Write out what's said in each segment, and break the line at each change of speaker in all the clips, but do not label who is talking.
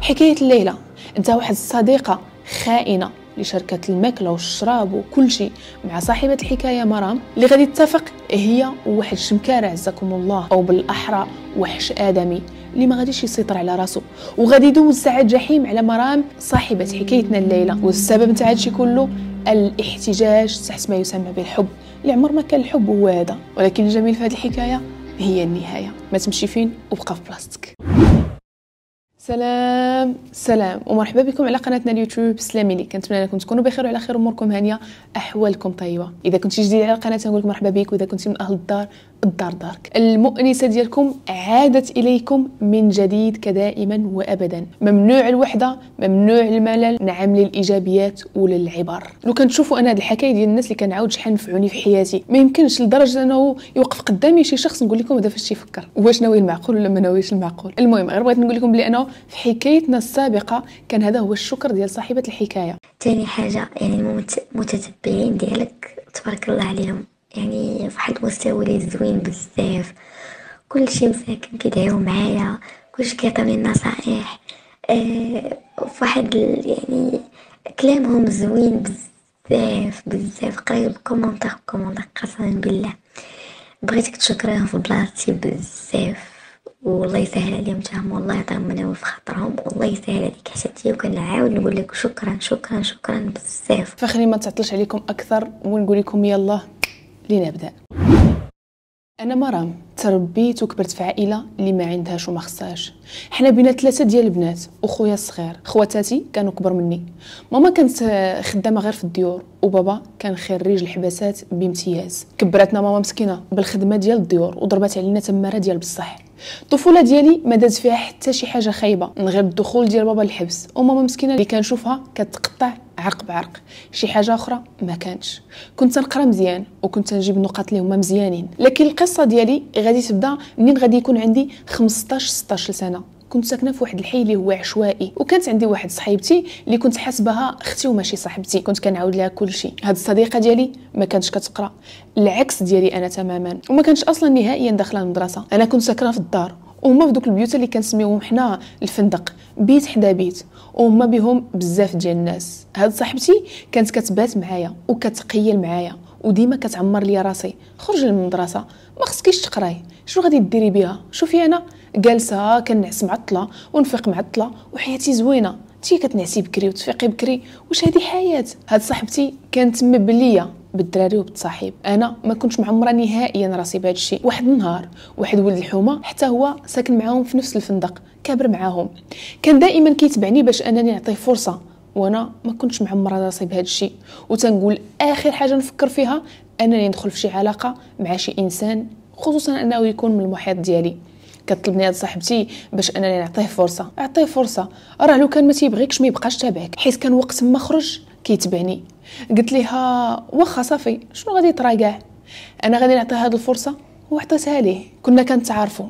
حكاية الليلة انت واحد الصديقة خائنة لشركة الماكلة والشراب وكل شيء مع صاحبة الحكاية مرام اللي غادي تتفق هي واحد الشمكارة عزكم الله أو بالأحرى وحش آدمي اللي ما غاديش يسيطر على راسو وغادي يدوز ساعة جحيم على مرام صاحبة حكايتنا الليلة والسبب نتاع هادشي كله الاحتجاج تحت ما يسمى بالحب اللي عمر ما كان الحب هو هذا ولكن الجميل في هذه الحكاية هي النهاية ما تمشي فين وبقى في بلاستك سلام سلام ومرحبا بكم على قناتنا اليوتيوب سلامي لي كنتمنى انكم تكونوا بخير وعلى خير اموركم هانيه احوالكم طيبه اذا كنت جديد على القناه نقول مرحبا بك واذا كنت من اهل الدار الدار دارك المؤنسة ديالكم عادت إليكم من جديد كدائما وأبدا ممنوع الوحدة ممنوع الملل نعم للإيجابيات وللعبر لو كنشوفوا أنا هاد الحكاية ديال الناس اللي كنعاود شحال نفعوني في حياتي ما يمكنش لدرجة أنه يوقف قدامي شي شخص نقول لكم هذا فاش يفكر واش ناوي المعقول ولا ما ناويش المعقول المهم غير بغيت نقول لكم بلي في حكايتنا السابقة كان هذا هو الشكر ديال صاحبة الحكاية تاني حاجة يعني المتتبعين ديالك تبارك الله عليهم يعني فواحد المستوى زوين بزاف كلشي مساكن كيدعيو معايا كلشي كيعطيني النصائح أه فواحد يعني كلامهم زوين بزاف بزاف قريب كومونتير كومونتير قسما بالله بغيتك تشكرهم في بلاصتي بزاف والله يسهل عليهم تهم والله يعطيهم مناول في خاطرهم والله يسهل عليك حشتي وكنعاود نقول لك شكرا شكرا شكرا بزاف فخري ما تعطلش عليكم اكثر ونقول لكم يلا لنبدا انا مرام تربيت وكبرت في عائله اللي ما عندهاش وما خصهاش حنا بينا ثلاثه ديال البنات وخويا الصغير خواتاتي كانوا كبر مني ماما كانت خدامه غير في الديور وبابا كان خريج الحباسات بامتياز كبرتنا ماما مسكينه بالخدمه ديال الديور وضربات علينا تماره ديال بصح الطفوله ديالي ما دازت فيها حتى شي حاجه خايبه من غير الدخول ديال بابا الحبس وماما مسكينه اللي كنشوفها كتقطع عرق بعرق شي حاجه اخرى ما كانتش كنت نقرا مزيان وكنت نجيب النقط اللي هما مزيانين لكن القصه ديالي غادي تبدا منين غادي يكون عندي 15 16 سنه كنت ساكنه في واحد الحي اللي هو عشوائي وكانت عندي واحد صاحبتي اللي كنت حاسبها اختي وماشي صاحبتي كنت كنعاود لها شيء هاد الصديقه ديالي ما كانتش كتقرا العكس ديالي انا تماما وما كانتش اصلا نهائيا داخله المدرسه انا كنت ساكنه في الدار وهما في دوك البيوت اللي كنسميوهم حنا الفندق بيت حدا بيت وهما بهم بزاف ديال الناس هاد صاحبتي كانت كتبات معايا وكتقيل معايا وديما كتعمر لي راسي خرج للمدرسه ما خصكيش تقراي شنو غادي ديري بها شوفي انا جالسه كنعس معطله ونفيق معطله وحياتي زوينه تي كتنعسي بكري وتفيقي بكري واش هذه حياه هاد صاحبتي كانت مبليه بالدراري وبالصاحب انا ما كنتش معمره نهائيا راسي بهذا الشيء واحد النهار واحد ولد الحومه حتى هو ساكن معاهم في نفس الفندق كابر معاهم كان دائما كيتبعني باش انني نعطيه فرصه وانا ما كنتش معمره راسي بهذا الشيء وتنقول اخر حاجه نفكر فيها انني ندخل في شي علاقه مع شي انسان خصوصا انه يكون من المحيط ديالي كطلبني هاد صاحبتي باش انني نعطيه فرصه اعطيه فرصه راه لو كان ما تيبغيكش ما يبقاش تابعك حيت كان وقت ما خرج كيتبعني قلت ليها واخا صافي شنو غادي طرا كاع انا غادي نعطي هاد الفرصه وعطيتها ليه كنا كنتعارفوا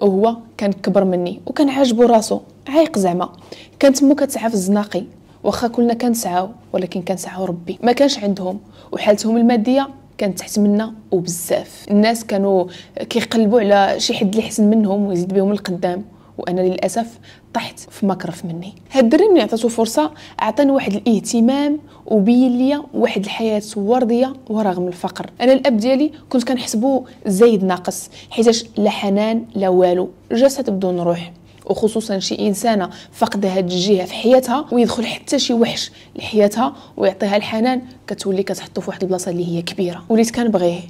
وهو كان كبر مني وكان عاجبو راسو عايق زعما كانت مو كتسعى في الزناقي واخا كلنا كنسعاو ولكن كنسعاو ربي ما كانش عندهم وحالتهم الماديه كانت تحت منا وبزاف الناس كانوا كيقلبوا على شي حد اللي حسن منهم ويزيد بهم القدام وانا للاسف طحت في مكرف مني هاد الدري ملي عطاتو فرصه عطاني واحد الاهتمام وبين ليا واحد الحياه ورديه ورغم الفقر انا الاب ديالي كنت كنحسبو زايد ناقص حيتاش لا حنان لا والو جسد بدون روح وخصوصا شي انسانه فقد هاد الجهه في حياتها ويدخل حتى شي وحش لحياتها ويعطيها الحنان كتولي كتحطو في واحد البلاصه اللي هي كبيره وليت كنبغيه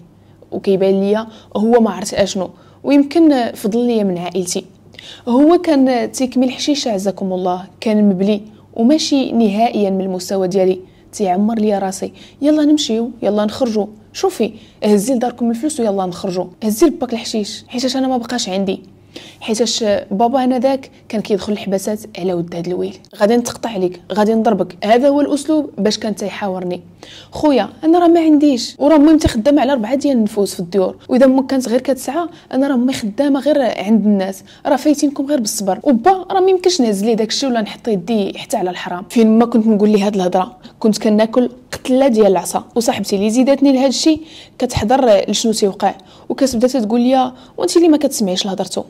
وكيبان ليا هو ما عرفت اشنو ويمكن فضل ليا من عائلتي هو كان تيكمل حشيشه عزكم الله كان مبلي وماشي نهائيا من المستوى ديالي تيعمر ليا راسي يلا نمشيو يلا نخرجوا شوفي هزي لداركم الفلوس ويلا نخرجوا هزي لباك الحشيش حيت انا ما بقاش عندي حيتاش بابا ذاك كان كيدخل الحباسات على ود هاد الويل غادي نتقطع عليك غادي نضربك هذا هو الاسلوب باش كان تيحاورني خويا انا راه ما عنديش وراه ميمتي خدامه على ربعه ديال النفوس في الديور واذا امك كانت غير كتسعى انا راه امي خدامه غير عند الناس راه فايتينكم غير بالصبر وبا راه ما يمكنش نهز ليه داكشي ولا نحط يدي حتى على الحرام فين ما كنت نقول ليه هاد الهضره كنت كناكل قتله ديال العصا وصاحبتي اللي زيداتني لهذا الشيء كتحضر لشنو تيوقع وكتبدا تقول لي وانت اللي ما كتسمعيش لهضرتو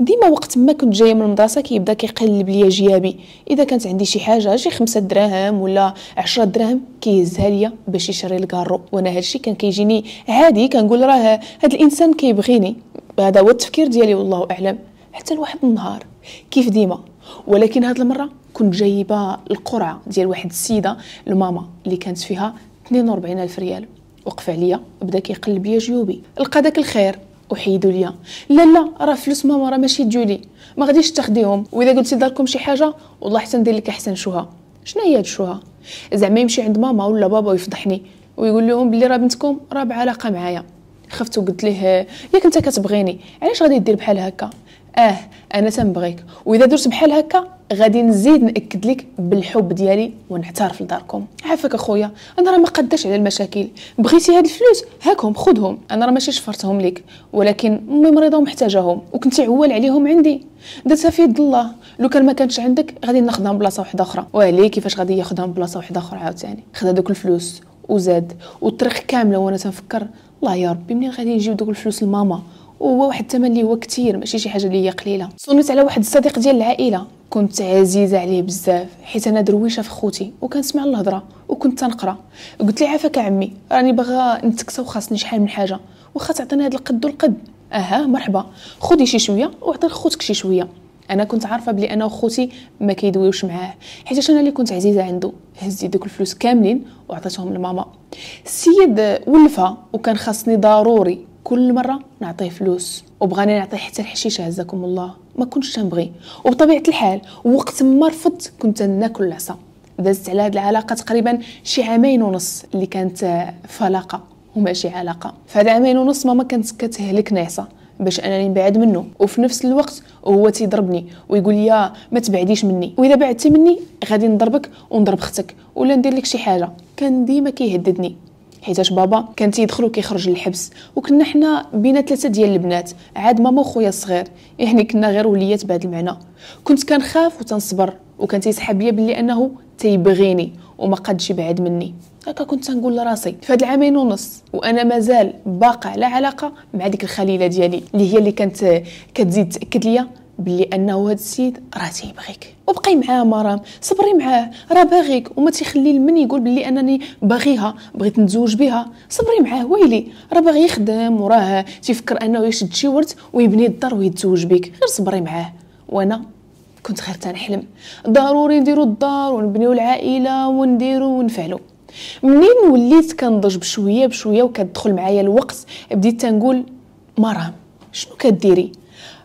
ديما وقت ما كنت جايه من المدرسه كيبدا كيقلب ليا جيابي اذا كانت عندي شي حاجه شي خمسة دراهم ولا عشرة دراهم كيهزها ليا باش يشري الكارو وانا هادشي كان كيجيني عادي كنقول راه هاد الانسان كيبغيني هذا هو التفكير ديالي والله اعلم حتى لواحد النهار كيف ديما ولكن هاد المره كنت جايبه القرعه ديال واحد السيده الماما اللي كانت فيها 42 الف ريال وقف عليا بدا كيقلب ليا جيوبي لقى داك الخير وحيدوا ليا لا لا راه فلوس ماما راه ماشي ديولي ما غاديش تاخديهم واذا قلتي داركم شي حاجه والله حتى ندير لك احسن شوها شنو هي هاد الشوها زعما يمشي عند ماما ولا بابا ويفضحني ويقول لهم بلي راه بنتكم راه بعلاقه معايا خفت وقلت ليه ياك انت كتبغيني علاش غادي دير بحال هكا اه انا تنبغيك واذا درت بحال هكا غادي نزيد ناكد لك بالحب ديالي ونعترف لداركم عافاك اخويا انا راه ما قداش على المشاكل بغيتي هاد الفلوس هاكهم خدهم انا راه ماشي شفرتهم لك ولكن امي مريضه ومحتاجاهم وكنتي عوال عليهم عندي درتها في يد الله لو كان ما كانش عندك غادي ناخذهم بلاصه واحده اخرى وعليه كيفاش غادي ياخذهم بلاصه واحده اخرى عاوتاني خدا دوك الفلوس وزاد والطريق كامله وانا تنفكر الله يا ربي منين غادي نجيب دوك الفلوس لماما وهو واحد الثمن اللي هو كثير ماشي شي حاجه اللي هي قليله صونيت على واحد الصديق ديال العائله كنت عزيزه عليه بزاف حيت انا درويشه في خوتي وكنسمع الهضره وكنت تنقرا قلت لي عافاك عمي راني باغا نتكسى وخاصني شحال من حاجه واخا تعطيني هذا القد والقد اها مرحبا خدي شي شويه وعطي لخوتك شي شويه انا كنت عارفه بلي انا وخوتي ما كيدويوش معاه حيت انا اللي كنت عزيزه عنده هزيت دوك الفلوس كاملين وعطيتهم لماما السيد ولفها وكان خاصني ضروري كل مرة نعطيه فلوس وبغانا نعطيه حتى الحشيشة عزكم الله ما كنتش تنبغي وبطبيعة الحال وقت ما رفضت كنت ناكل العصا دازت على هذه العلاقة تقريبا شي عامين ونص اللي كانت آه، فلاقة وماشي علاقة فهاد عامين ونص ماما كانت كتهلكني عصا باش انني نبعد منه وفي نفس الوقت هو تيضربني ويقول لي ما تبعديش مني واذا بعدتي مني غادي نضربك ونضرب اختك ولا ندير لك شي حاجه كان ديما كيهددني حيتاش بابا كان تيدخل وكيخرج للحبس وكنا حنا بينا ثلاثه ديال البنات عاد ماما وخويا الصغير إيه، يعني كنا غير وليات بهذا المعنى كنت كنخاف وتنصبر وكان تيسحب ليا بلي انه تيبغيني وما قادش يبعد مني هكا كنت نقول لراسي في هاد العامين ونص وانا مازال باقى على علاقه مع ديك الخليله ديالي اللي هي اللي كانت كتزيد تاكد ليا بلي انه هاد السيد راه تيبغيك وبقي معاه مرام صبري معاه راه باغيك وما تيخلي لمن يقول بلي انني باغيها بغيت نتزوج بها صبري معاه ويلي راه باغي يخدم وراه تيفكر انه يشد شي ورد ويبني الدار ويتزوج بك غير صبري معاه وانا كنت غير تنحلم ضروري نديرو الدار ونبنيو العائله ونديرو ونفعلو منين وليت كنضج بشويه بشويه وكتدخل معايا الوقت بديت تنقول مرام شنو كديري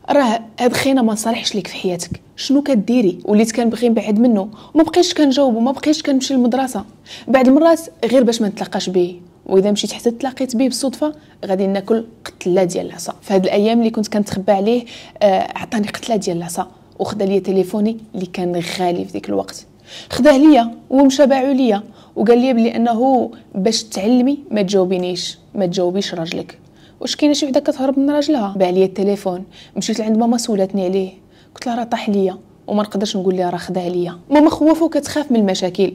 راه هاد خينا ما صالحش ليك في حياتك شنو كديري وليت كنبغي نبعد منه وما بقيتش كنجاوب وما بقيتش كنمشي للمدرسه بعد المرات غير باش ما نتلاقاش به واذا مشيت حتى تلاقيت به بالصدفه غادي ناكل قتله ديال العصا فهاد الايام اللي كنت كنتخبى عليه آه، عطاني قتله ديال العصا وخدا ليا تليفوني اللي كان غالي في ذيك الوقت خداه ليا ومشى باعو ليا وقال لي بلي انه باش تعلمي ما تجاوبينيش ما تجاوبيش راجلك واش كاينه شي وحده كتهرب من راجلها باع لي التليفون مشيت لعند ماما سولتني عليه قلت لها راه طاح ليا وما نقدرش نقول لها راه خداه ليا ماما خوفه وكتخاف من المشاكل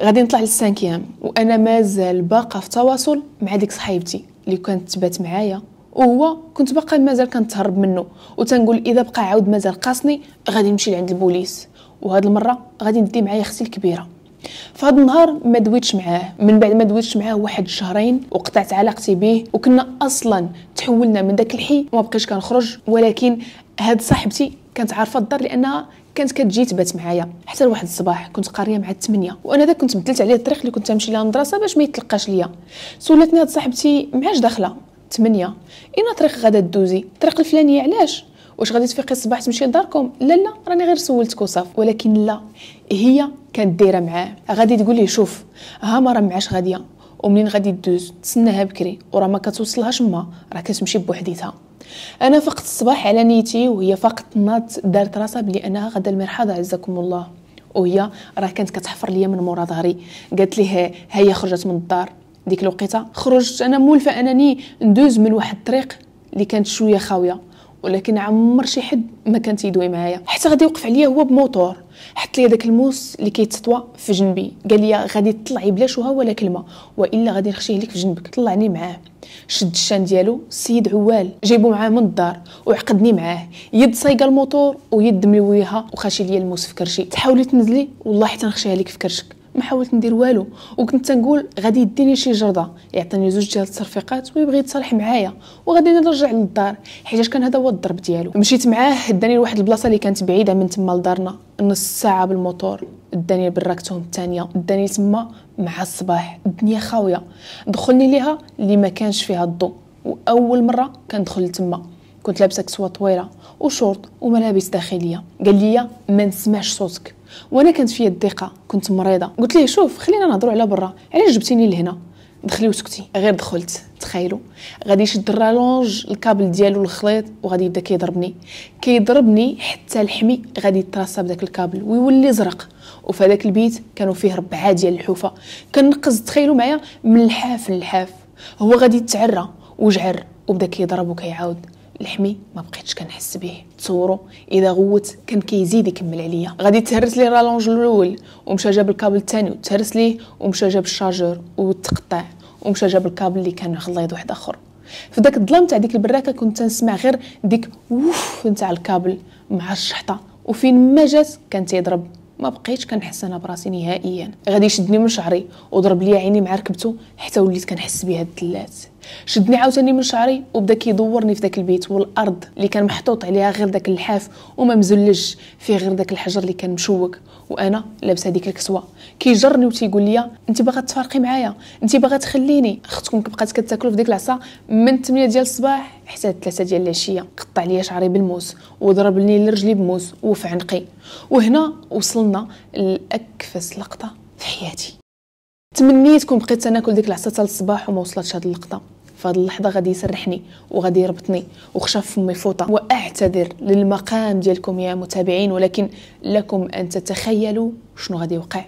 غادي نطلع للسانكيام وانا مازال باقا في تواصل مع ديك صاحبتي اللي كانت تبات معايا وهو كنت باقا مازال كنتهرب منه وتنقول اذا بقى عاود مازال قاصني غادي نمشي لعند البوليس وهاد المره غادي ندي معايا اختي الكبيره فهاد النهار ما دويتش معاه من بعد ما دويتش معاه واحد شهرين وقطعت علاقتي به وكنا اصلا تحولنا من داك الحي وما بقيتش كنخرج ولكن هاد صاحبتي كانت عارفه الدار لانها كانت كتجي تبات معايا حتى لواحد الصباح كنت قاريه مع التمنية وانا ذاك كنت بدلت عليه الطريق اللي كنت نمشي لها المدرسه باش ما يتلقاش ليا سولتني هاد صاحبتي معاش داخله تمنية اين طريق غادا دوزي الطريق الفلانيه علاش واش غادي تفيقي الصباح تمشي لداركم لا لا راني غير سولتك وصاف ولكن لا هي كانت دايره معاه غادي تقول ليه شوف ها ما راه معاش غاديه ومنين غادي تدوز تسناها بكري وراه ما كتوصلهاش ما راه كتمشي بوحديتها انا فقت الصباح على نيتي وهي فقت نات دارت راسها بلي انها غدا المرحاضه عزكم الله وهي راه كانت كتحفر ليا من مورا ظهري قالت لي هيا خرجت من الدار ديك الوقيته خرجت انا مولفه انني ندوز من واحد الطريق اللي كانت شويه خاويه ولكن عمر شي حد ما كان تيدوي معايا حتى غادي يوقف عليا هو بموتور حط لي داك الموس اللي كيتسطوى في جنبي قال لي غادي تطلعي بلا شوها ولا كلمه والا غادي نخشيه لك في جنبك طلعني معاه شد الشان ديالو السيد عوال جايبو معاه من الدار وعقدني معاه يد صايقه الموتور ويد ملويها وخاشي ليا الموس في كرشي تحاولي تنزلي والله حتى نخشيها لك في كرشك ما حاولت ندير والو وكنت تنقول غادي يديني شي جرده يعطيني زوج ديال التصرفيقات ويبغي يتصالح معايا وغادي نرجع للدار حيت كان هذا هو الضرب ديالو مشيت معاه داني لواحد البلاصه اللي كانت بعيده من تما لدارنا نص ساعه بالموتور داني براكتهم الثانيه داني تما مع الصباح الدنيا خاويه دخلني ليها اللي ما كانش فيها الضو واول مره كندخل تما كنت لابسه كسوه طويله وشورت وملابس داخليه قال لي ما نسمعش صوتك وانا كانت فيا الضيقه كنت مريضه قلت ليه شوف خلينا نهضروا على برا علاش جبتيني لهنا دخلي وسكتي غير دخلت تخيلوا غادي يشد الرالونج الكابل ديالو الخليط وغادي يبدا كيضربني كيضربني حتى لحمي غادي يترسى بداك الكابل ويولي زرق وفي هذاك البيت كانوا فيه ربعه ديال الحوفه كنقز تخيلوا معايا من الحاف للحاف هو غادي يتعرى وجعر وبدا كيضرب وكيعاود الحمي ما بقيتش كنحس به تصوروا اذا غوت كان كيزيد يكمل عليا غادي تهرس لي رالونج الاول ومشى جاب الكابل الثاني وتهرس ليه ومشى جاب الشارجور وتقطع ومشى جاب الكابل اللي كان غليظ واحد اخر في داك الظلام تاع ديك البراكه كنت تنسمع غير ديك ووف نتاع الكابل مع الشحطه وفين ما جات كان تيضرب ما بقيتش كنحس انا براسي نهائيا غادي يشدني من شعري وضرب لي عيني مع ركبته حتى وليت كنحس بها الدلات شدني عاوتاني من شعري وبدا كيدورني في داك البيت والارض اللي كان محطوط عليها غير داك اللحاف وما مزلج فيه غير داك الحجر اللي كان مشوك وانا لابسه هذيك الكسوه كيجرني وتيقول لي انت باغا تفارقي معايا انت باغا تخليني اختكم بقات كتاكلوا في ديك العصا من 8 ديال الصباح حتى 3 ديال العشيه قطع لي شعري بالموس وضربني لرجلي بموس وفي عنقي وهنا وصلنا لاكفس لقطه في حياتي تمنيت كون بقيت تناكل ديك العصا حتى الصباح وما وصلتش هاد اللقطه فهاد اللحظه غادي يسرحني وغادي يربطني وخشى فمي فوطه واعتذر للمقام ديالكم يا متابعين ولكن لكم ان تتخيلوا شنو غادي يوقع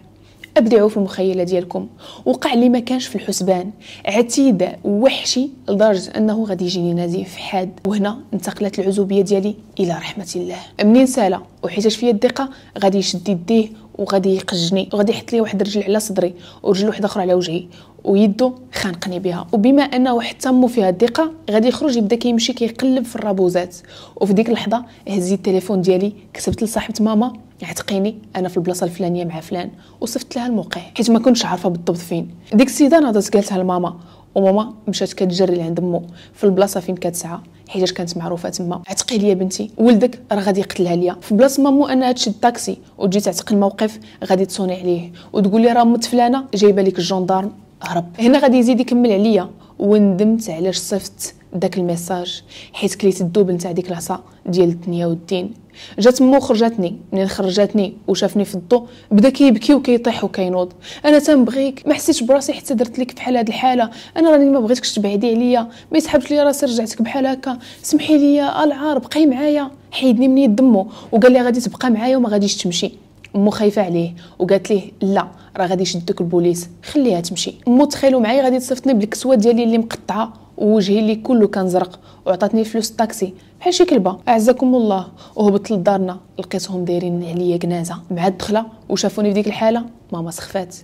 ابدعوا في المخيله ديالكم وقع اللي ما كانش في الحسبان عتيد وحشي لدرجه انه غادي يجيني نزيف حاد وهنا انتقلت العزوبيه ديالي الى رحمه الله منين سالا وحيتاش فيا الدقه غادي يشد يديه وغادي يقجني وغادي يحط لي واحد الرجل على صدري ورجل واحده اخرى على وجهي ويدو خانقني بها وبما انه حتى مو فيها الدقه غادي يخرج يبدا كيمشي كيقلب في الرابوزات وفي ديك اللحظه هزيت التليفون ديالي كتبت لصاحبه ماما اعتقيني انا في البلاصه الفلانيه مع فلان وصفت لها الموقع حيت ما كنتش عارفه بالضبط فين ديك السيده ناضت قالتها لماما وماما مشات كتجري لعند مو في البلاصه فين كتسعى حيت كانت معروفه تما عتقي ليا بنتي ولدك راه غادي يقتلها ليا في بلاصه مامو انها تشد طاكسي وتجي تعتق الموقف غادي تصوني عليه وتقول لي راه مت فلانه جايبه لك الجندارم هرب هنا غادي يزيد يكمل عليا وندمت علاش صيفط داك الميساج حيت كليت الدوبل نتاع ديك العصا ديال الدنيا والدين جات مو خرجتني منين خرجتني وشافني في الضو بدا كيبكي وكيطيح وكينوض انا تنبغيك ما حسيتش براسي حتى درت لك بحال هاد الحاله انا راني ما بغيتكش تبعدي عليا ما يسحبش لي راسي رجعتك بحال هكا سمحي لي آه، العار بقي معايا حيدني من يد دمو وقال لي غادي تبقى معايا وما غاديش تمشي امو خايفه عليه وقالت ليه لا راه غادي يشدك البوليس خليها تمشي امو تخيلوا معايا غادي تصيفطني بالكسوه ديالي اللي مقطعه ووجهي اللي كله كان زرق وعطاتني فلوس الطاكسي بحال شي كلبه اعزكم الله وهبط لدارنا لقيتهم دايرين عليا جنازه مع الدخله وشافوني في ديك الحاله ماما سخفات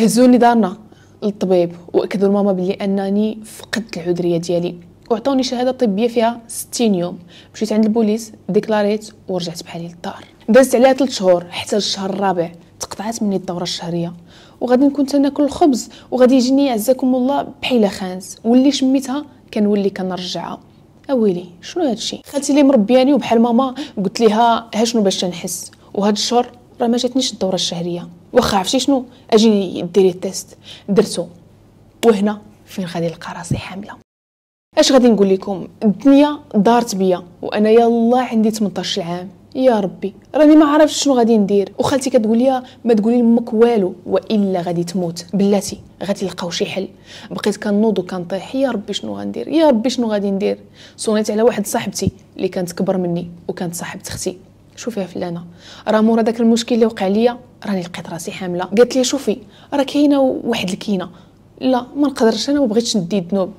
هزوني دارنا للطبيب واكدوا لماما بلي انني فقدت العذريه ديالي وعطوني شهاده طبيه فيها 60 يوم مشيت عند البوليس ديكلاريت ورجعت بحالي للدار دازت عليها 3 شهور حتى الشهر الرابع تقطعات مني الدوره الشهريه وغادي نكون تناكل الخبز وغادي يجيني عزاكم الله بحال خانس واللي شميتها كنولي كنرجعها اويلي آه شنو هادشي خالتي اللي مربياني يعني وبحال ماما قلت ليها ها شنو باش تنحس وهاد الشهر راه ما جاتنيش الدوره الشهريه واخا عرفتي شنو اجي ديري التيست درتو وهنا فين غادي نلقى راسي حامله اش غادي نقول لكم الدنيا دارت بيا وانا يلا عندي 18 عام يا ربي راني ما عرفتش شنو غادي ندير وخالتي كتقول لي ما تقولي لامك والو والا غادي تموت بلاتي غادي نلقاو شي حل بقيت كنوض وكنطيح يا ربي شنو غندير يا ربي شنو غادي ندير صونيت على واحد صاحبتي اللي كانت كبر مني وكانت صاحبه اختي شوفي فلانه راه مورا داك المشكل اللي وقع ليا راني لقيت راسي حامله قالت لي شوفي راه كاينه واحد الكينه لا ما نقدرش انا ما بغيتش ندي الذنوب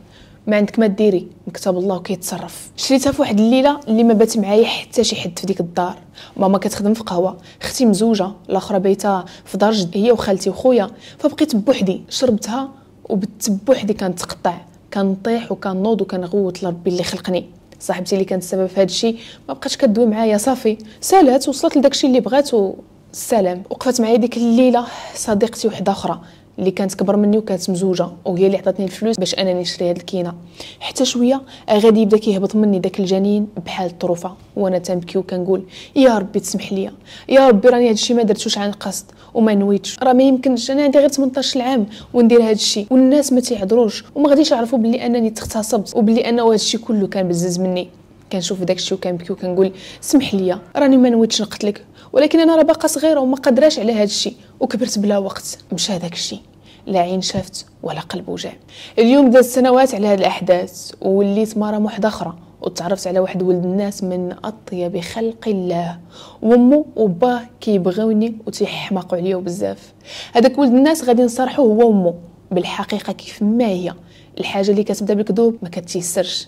ما عندك ما ديري مكتب الله وكيتصرف شريتها في واحد الليله اللي ما بات معايا حتى شي حد في ديك الدار ماما كتخدم في قهوه اختي مزوجه الاخرى بيتها في دار جد هي وخالتي وخويا فبقيت بوحدي شربتها وبت بوحدي كنتقطع كنطيح وكنوض وكنغوت لربي اللي خلقني صاحبتي اللي كانت السبب في هذا الشيء ما بقاتش كدوي معايا صافي سالات وصلت الشيء اللي بغات و... السلام وقفت معايا ديك الليله صديقتي وحده اخرى اللي كانت كبر مني وكانت مزوجه وهي اللي عطاتني الفلوس باش انني نشري هاد الكينه حتى شويه غادي يبدا كيهبط مني داك الجنين بحال الطروفه وانا تنبكي وكنقول يا ربي تسمح لي يا ربي راني هادشي ما درتوش عن قصد وما نويتش راه ما يمكنش انا عندي غير 18 عام وندير هادشي والناس ما تيعذروش وما غاديش يعرفوا بلي انني تختصبت وبلي انا هادشي كله كان بزز مني كنشوف داكشي وكنبكي وكنقول سمح لي راني ما نويتش نقتلك ولكن انا راه باقا صغيره وما قدراش على هذا الشيء وكبرت بلا وقت مش هذاك الشيء لا عين شافت ولا قلب وجع اليوم دازت سنوات على هذه الاحداث وليت مره واحدة اخرى وتعرفت على واحد ولد الناس من اطيب خلق الله وامه وباه كيبغيوني وتيحماقوا عليا بزاف هذاك ولد الناس غادي نصرحه هو وامه بالحقيقه كيف ما هي الحاجه اللي كتبدا بالكذوب ما كتيسرش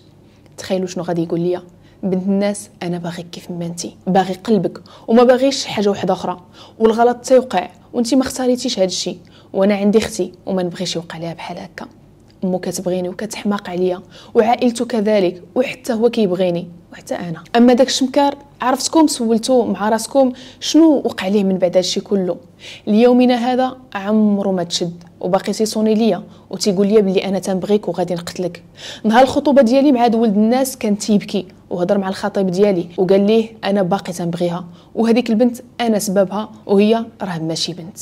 تخيلوا شنو غادي يقول لي بنت الناس انا باغيك كيف ما انت باغي قلبك وما باغيش حاجه واحده اخرى والغلط تيوقع وانت ما اختاريتيش هذا الشيء وانا عندي اختي وما نبغيش يوقع لها بحال هكا امه كتبغيني وكتحماق عليا وعائلته كذلك وحتى هو كيبغيني وحتى انا اما داك الشمكار عرفتكم سولتو مع راسكم شنو وقع ليه من بعد هادشي كله ليومنا هذا عمرو ما تشد وباقي تيصوني ليا وتيقول ليا بلي انا تنبغيك وغادي نقتلك نهار الخطوبه ديالي مع هاد ولد الناس كان تيبكي وهضر مع الخطيب ديالي وقال ليه انا باقي تنبغيها وهذيك البنت انا سببها وهي راه ماشي بنت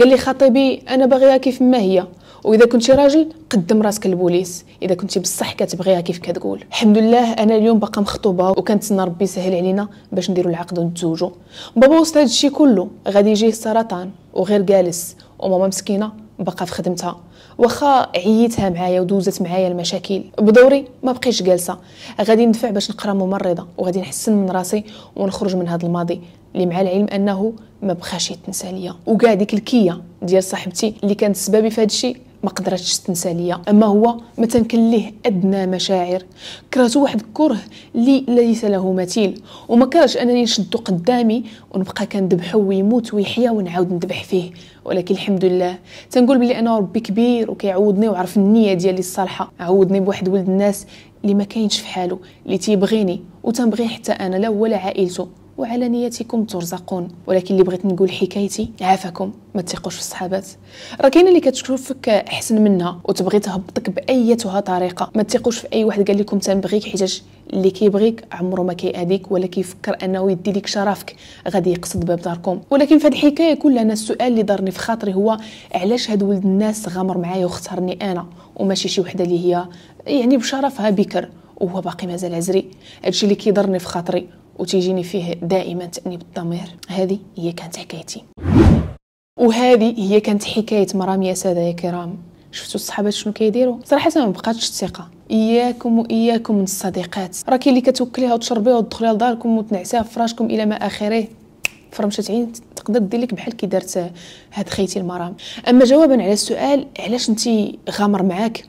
قال لي خطيبي انا باغيها كيف ما هي واذا كنتي راجل قدم راسك للبوليس اذا كنتي بصح كتبغيها كيف كتقول الحمد لله انا اليوم باقا مخطوبه وكنتسنى ربي يسهل علينا باش نديروا العقد ونتزوجوا بابا وسط هذا الشيء كله غادي يجيه السرطان وغير جالس وماما مسكينه باقا في خدمتها واخا عييتها معايا ودوزت معايا المشاكل بدوري ما بقيتش جالسه غادي ندفع باش نقرا ممرضه وغادي نحسن من راسي ونخرج من هذا الماضي اللي مع العلم انه ما بقاش يتنسى ليا وكاع ديك الكيه ديال صاحبتي اللي كانت سببي في هذا الشيء ما قدرتش تنسى ليا اما هو ما تنكن ليه ادنى مشاعر كرهتو واحد الكره لي ليس له مثيل وما كرهش انني نشدو قدامي ونبقى كندبحو ويموت ويحيا ونعاود ندبح فيه ولكن الحمد لله تنقول بلي انا ربي كبير وكيعوضني وعرف النيه ديالي الصالحه عوضني بواحد ولد الناس اللي ما كاينش في حاله اللي تيبغيني وتنبغي حتى انا لا هو لا عائلته وعلى نيتكم ترزقون ولكن اللي بغيت نقول حكايتي عافاكم ما تثقوش في الصحابات راه كاينه اللي كتشوفك احسن منها وتبغي تهبطك بايتها طريقه ما تثقوش في اي واحد قال لكم تنبغيك حيتاش اللي كيبغيك عمره ما كيأذيك ولا كيفكر انه يدي لك شرفك غادي يقصد باب داركم ولكن في هذه الحكايه كلها انا السؤال اللي ضرني في خاطري هو علاش هاد ولد الناس غامر معايا واختارني انا وماشي شي وحده اللي هي يعني بشرفها بكر وهو باقي مازال عزري هادشي اللي كيضرني في خاطري وتيجيني فيه دائما تأنيب الضمير هذه هي كانت حكايتي وهذه هي كانت حكايه مرام يا ساده يا كرام شفتوا الصحابات شنو كيديروا صراحه ما بقاتش الثقه اياكم واياكم من الصديقات راه كاين اللي كتوكليها وتشربيها وتدخليها لداركم وتنعسيها في فراشكم الى ما اخره فرمشه عين تقدر دير لك بحال كي دارت هاد خيتي المرام اما جوابا على السؤال علاش انت غامر معاك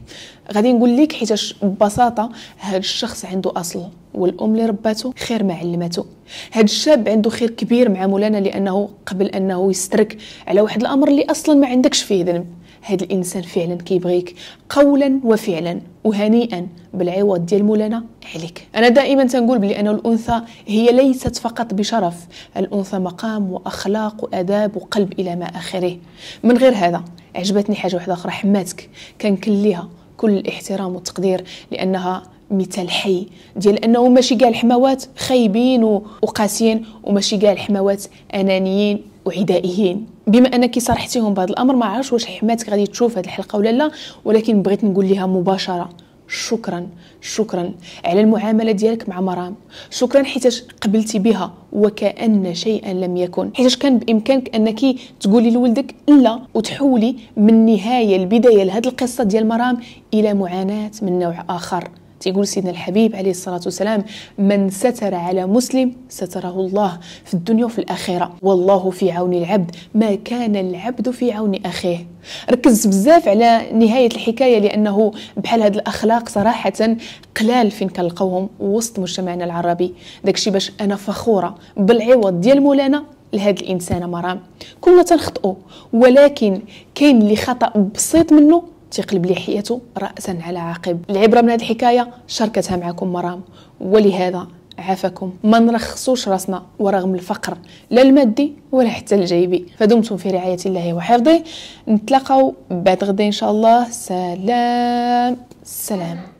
غادي نقول لك حيتاش ببساطه هاد الشخص عنده اصل والام اللي رباته خير ما علمته هاد الشاب عنده خير كبير مع مولانا لانه قبل انه يسترك على واحد الامر اللي اصلا ما عندكش فيه ذنب هاد الانسان فعلا كيبغيك قولا وفعلا وهنيئا بالعوض ديال مولانا عليك انا دائما تنقول بلي ان الانثى هي ليست فقط بشرف الانثى مقام واخلاق واداب وقلب الى ما اخره من غير هذا عجبتني حاجه واحده اخرى حماتك كنكليها كل الاحترام والتقدير لانها مثال حي ديال انه ماشي كاع الحماوات خايبين وقاسيين وماشي كاع الحماوات انانيين وعدائيين بما انك صرحتيهم بهذا الامر ما عرفتش واش حماتك غادي تشوف هذه الحلقه ولا لا ولكن بغيت نقول لها مباشره شكرا شكرا على المعاملة ديالك مع مرام شكرا حيت قبلتي بها وكأن شيئا لم يكن حيت كان بإمكانك أنك تقولي لولدك لا وتحولي من نهاية البداية لهذه القصة ديال مرام إلى معاناة من نوع آخر تيقول سيدنا الحبيب عليه الصلاة والسلام من ستر على مسلم ستره الله في الدنيا وفي الآخرة والله في عون العبد ما كان العبد في عون أخيه ركز بزاف على نهاية الحكاية لأنه بحال هاد الأخلاق صراحة قلال فين كنلقاوهم وسط مجتمعنا العربي داكشي باش أنا فخورة بالعوض ديال مولانا لهاد الانسانه مرام كلنا تنخطئوا ولكن كاين اللي خطا بسيط منه تيقلب ليه حياته راسا على عقب العبره من هذه الحكايه شاركتها معكم مرام ولهذا عافاكم ما نرخصوش راسنا ورغم الفقر لا المادي ولا حتى الجيبي فدمتم في رعايه الله وحفظه نتلاقاو بعد غدا ان شاء الله سلام سلام